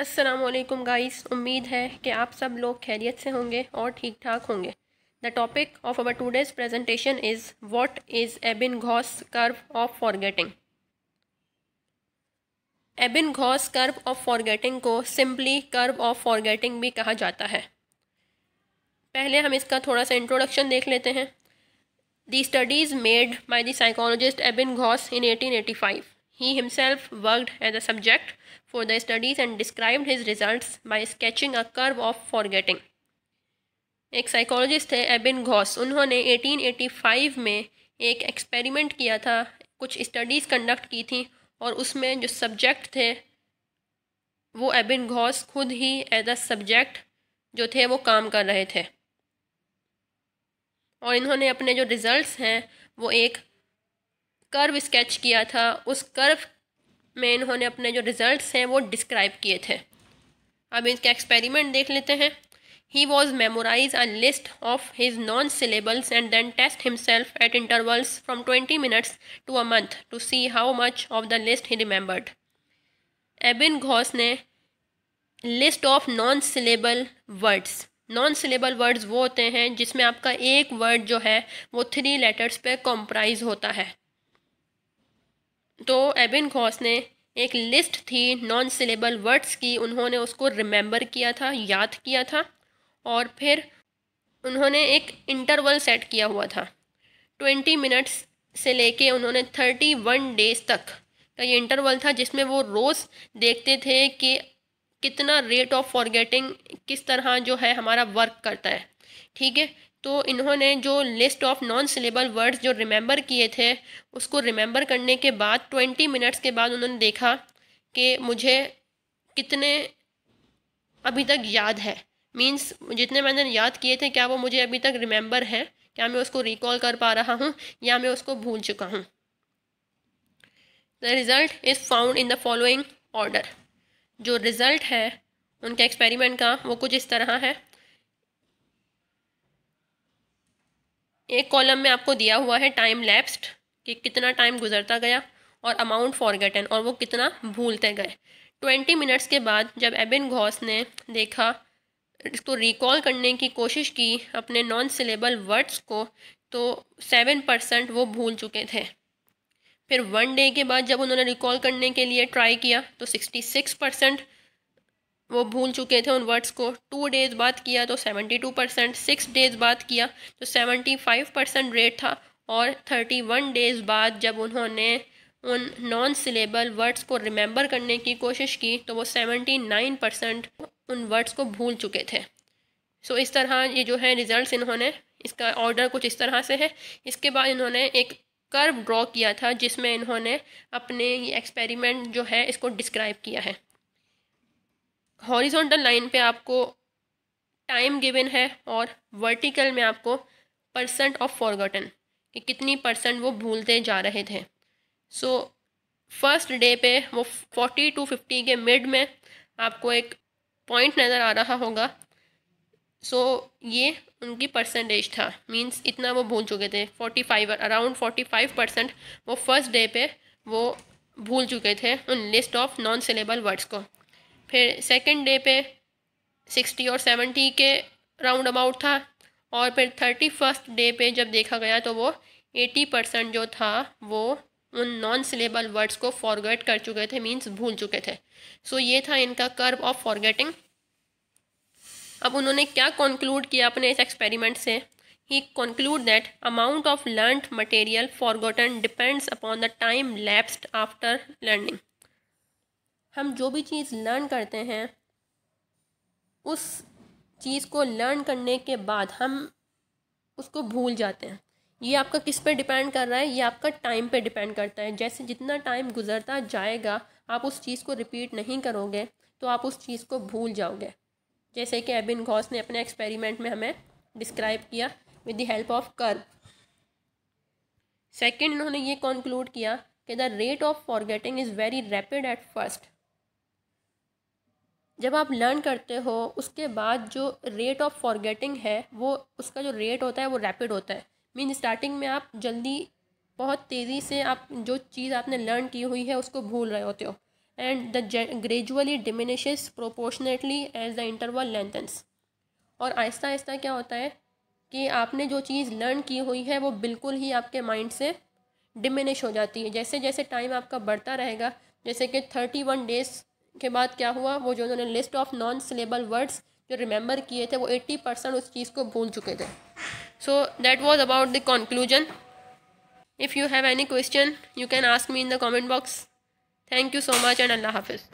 Aslam guys उम्मीद है कि आप सब लोग खैरियत से होंगे और ठीक ठाक होंगे the topic of our today's presentation is what is Ebbinghaus curve of forgetting Ebbinghaus curve of forgetting को सिंपली कर्व ऑफ फॉरगेटिंग भी कहा जाता है पहले हम इसका थोड़ा सा इंट्रोडक्शन देख लेते हैं the studies made by the psychologist Ebbinghaus in eighteen eighty five He himself worked as a subject for the studies and described his results by sketching a curve of forgetting. एक psychologist थे एबिन घोस उन्होंने 1885 में एक experiment किया था कुछ studies conduct की थी और उसमें जो सब्जेक्ट थे वो एबिन घोस खुद ही एज अ सब्जेक्ट जो थे वो काम कर रहे थे और इन्होंने अपने जो रिज़ल्ट्स हैं वो एक कर्व स्केच किया था उस कर्व में इन्होंने अपने जो रिज़ल्ट्स हैं वो डिस्क्राइब किए थे अब इनके एक्सपेरिमेंट देख लेते हैं he was memorise a list of his non syllables and then test himself at intervals from twenty minutes to a month to see how much of the list he remembered Ebbinghaus ने list of non syllable words non syllable words वो होते हैं जिसमें आपका एक word जो है वो थ्री लेटर्स पे कॉम्प्राइज होता है तो एबिन घोस ने एक लिस्ट थी नॉन सिलेबल वर्ड्स की उन्होंने उसको रिमेंबर किया था याद किया था और फिर उन्होंने एक इंटरवल सेट किया हुआ था ट्वेंटी मिनट्स से लेके उन्होंने थर्टी वन डेज तक का ये इंटरवल था जिसमें वो रोज़ देखते थे कि कितना रेट ऑफ फॉरगेटिंग किस तरह जो है हमारा वर्क करता है ठीक है तो इन्होंने जो list of non syllable words जो रिमेंबर किए थे उसको रिमेंबर करने के बाद ट्वेंटी मिनट्स के बाद उन्होंने देखा कि मुझे कितने अभी तक याद है मीन्स जितने मैंने याद किए थे क्या वो मुझे अभी तक रिमेंबर है क्या मैं उसको रिकॉल कर पा रहा हूँ या मैं उसको भूल चुका हूँ the result is found in the following order जो रिज़ल्ट है उनके एक्सपेरिमेंट का वो कुछ इस तरह है एक कॉलम में आपको दिया हुआ है टाइम लैप्स्ड कि कितना टाइम गुजरता गया और अमाउंट फॉरगेटन और वो कितना भूलते गए ट्वेंटी मिनट्स के बाद जब एबिन घोस ने देखा इसको रिकॉल करने की कोशिश की अपने नॉन सिलेबल वर्ड्स को तो सेवन परसेंट वो भूल चुके थे फिर वन डे के बाद जब उन्होंने रिकॉल करने के लिए ट्राई किया तो सिक्सटी सिक्स परसेंट वो भूल चुके थे उन वर्ड्स को टू डेज़ बाद किया तो seventy two percent six days बाद किया तो सेवेंटी फाइव परसेंट रेट था और थर्टी वन डेज़ बाद जब उन्होंने उन नॉन सिलेबल वर्ड्स को रिमेंबर करने की कोशिश की तो वो सेवेंटी नाइन परसेंट उन वर्ड्स को भूल चुके थे सो so, इस तरह ये जो है रिज़ल्ट इन्होंने इसका ऑर्डर कुछ इस तरह से है इसके बाद इन्होंने एक कर्व ड्रॉ किया था जिसमें इन्होंने अपने ये एक्सपेरिमेंट जो है इसको डिस्क्राइब किया है हॉरिजॉन्टल लाइन पे आपको टाइम गिवन है और वर्टिकल में आपको परसेंट ऑफ फॉरगॉटन कि कितनी परसेंट वो भूलते जा रहे थे सो फर्स्ट डे पे वो फोर्टी टू फिफ्टी के मिड में आपको एक पॉइंट नज़र आ रहा होगा सो so, ये उनकी परसेंटेज था मींस इतना वो भूल चुके थे forty five around forty five percent वो फर्स्ट डे पे वो भूल चुके थे उन list of non syllable words को फिर सेकेंड डे पे सिक्सटी और सेवेंटी के राउंड अबाउट था और फिर थर्टी फर्स्ट डे पे जब देखा गया तो वो एटी परसेंट जो था वो उन नॉन सिलेबल वर्ड्स को फॉरगेट कर चुके थे मींस भूल चुके थे सो so, ये था इनका कर्व ऑफ फॉरगेटिंग अब उन्होंने क्या कंक्लूड किया अपने इस एक्सपेरिमेंट से ही conclude that amount of learn material forgotten depends upon the time lapsed after learning हम जो भी चीज़ लर्न करते हैं उस चीज़ को लर्न करने के बाद हम उसको भूल जाते हैं ये आपका किस पे डिपेंड कर रहा है ये आपका टाइम पे डिपेंड करता है जैसे जितना टाइम गुजरता जाएगा आप उस चीज़ को रिपीट नहीं करोगे तो आप उस चीज़ को भूल जाओगे जैसे कि एबिन घोस ने अपने एक्सपेरिमेंट में हमें डिस्क्राइब किया with the help of curve second उन्होंने ये कंक्लूड किया कि the rate of forgetting is very rapid at first जब आप लर्न करते हो उसके बाद जो रेट ऑफ फॉरगेटिंग है वो उसका जो रेट होता है वो रैपिड होता है मीन स्टार्टिंग में आप जल्दी बहुत तेज़ी से आप जो चीज़ आपने लर्न की हुई है उसको भूल रहे होते हो and the gradually diminish proportionately as the interval lengthens और आहिस्ता आहिस्ता क्या होता है कि आपने जो चीज़ लर्न की हुई है वो बिल्कुल ही आपके माइंड से डिमिनिश हो जाती है जैसे जैसे टाइम आपका बढ़ता रहेगा जैसे कि थर्टी वन डेज़ के बाद क्या हुआ वो जो उन्होंने list of non syllable words जो रिमेंबर किए थे वो एट्टी परसेंट उस चीज़ को भूल चुके थे so that was about the conclusion if you have any question you can ask me in the comment box thank you so much and अल्लाह हाफिज़